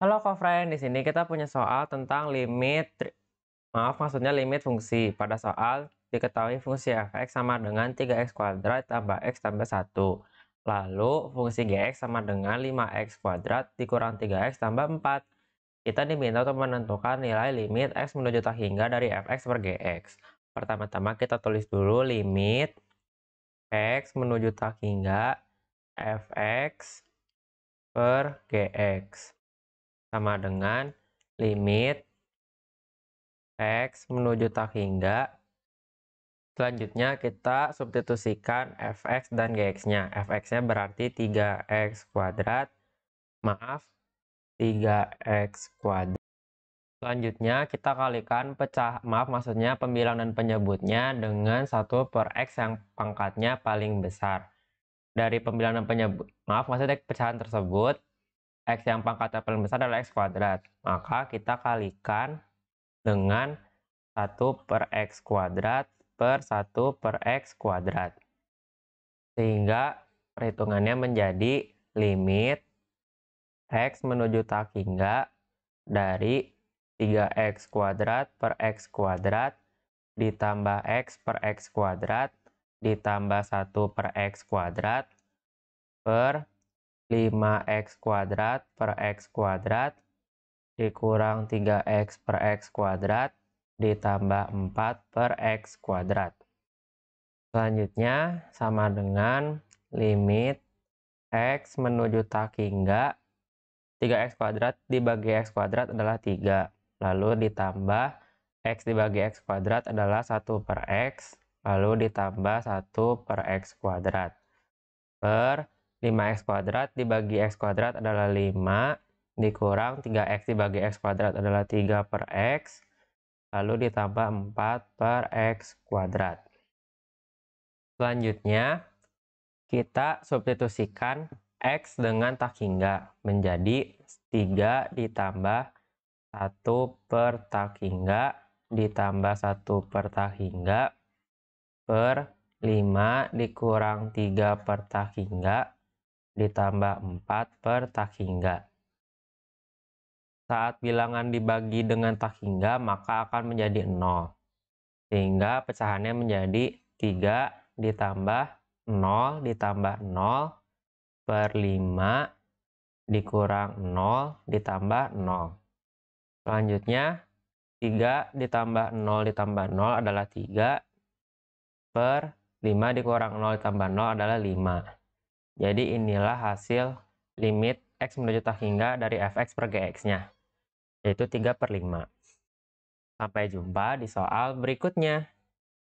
Halo Kofren, di sini kita punya soal tentang limit maaf maksudnya limit fungsi. Pada soal diketahui fungsi fx sama dengan 3x kuadrat tambah x tambah 1. Lalu fungsi gx sama dengan 5x kuadrat dikurang 3x tambah 4. Kita diminta untuk menentukan nilai limit x menuju tak hingga dari fx per gx. Pertama-tama kita tulis dulu limit x menuju tak hingga fx per gx sama dengan limit X menuju tak hingga. Selanjutnya kita substitusikan fx dan gx-nya. fx-nya berarti 3x kuadrat, maaf, 3x kuadrat. Selanjutnya kita kalikan pecah, maaf maksudnya pembilang dan penyebutnya dengan 1 per x yang pangkatnya paling besar. Dari pembilang dan penyebut, maaf maksudnya pecahan tersebut X yang pangkatnya paling besar adalah X kuadrat. Maka kita kalikan dengan 1 per X kuadrat per 1 per X kuadrat. Sehingga perhitungannya menjadi limit X menuju tak hingga dari 3X kuadrat per X kuadrat ditambah X per X kuadrat ditambah 1 per X kuadrat per 5x kuadrat per x kuadrat dikurang 3x per x kuadrat ditambah 4 per x kuadrat. Selanjutnya sama dengan limit x menuju tak hingga 3x kuadrat dibagi x kuadrat adalah 3. Lalu ditambah x dibagi x kuadrat adalah 1 per x. Lalu ditambah 1 per x kuadrat per 5x kuadrat dibagi x kuadrat adalah 5 dikurang 3x dibagi x kuadrat adalah 3 per x lalu ditambah 4 per x kuadrat. Selanjutnya kita substitusikan x dengan tak hingga menjadi 3 ditambah 1 per tak hingga ditambah 1 per tak hingga per 5 dikurang 3 per tak hingga ditambah 4 per tak hingga. Saat bilangan dibagi dengan tak hingga, maka akan menjadi 0. Sehingga pecahannya menjadi 3 ditambah 0 ditambah 0 per 5 dikurang 0 ditambah 0. Selanjutnya, 3 ditambah 0 ditambah 0 adalah 3 per 5 dikurang 0 ditambah 0 adalah 5. Jadi inilah hasil limit X menuju tak hingga dari Fx per Gx-nya, yaitu 3 per 5. Sampai jumpa di soal berikutnya.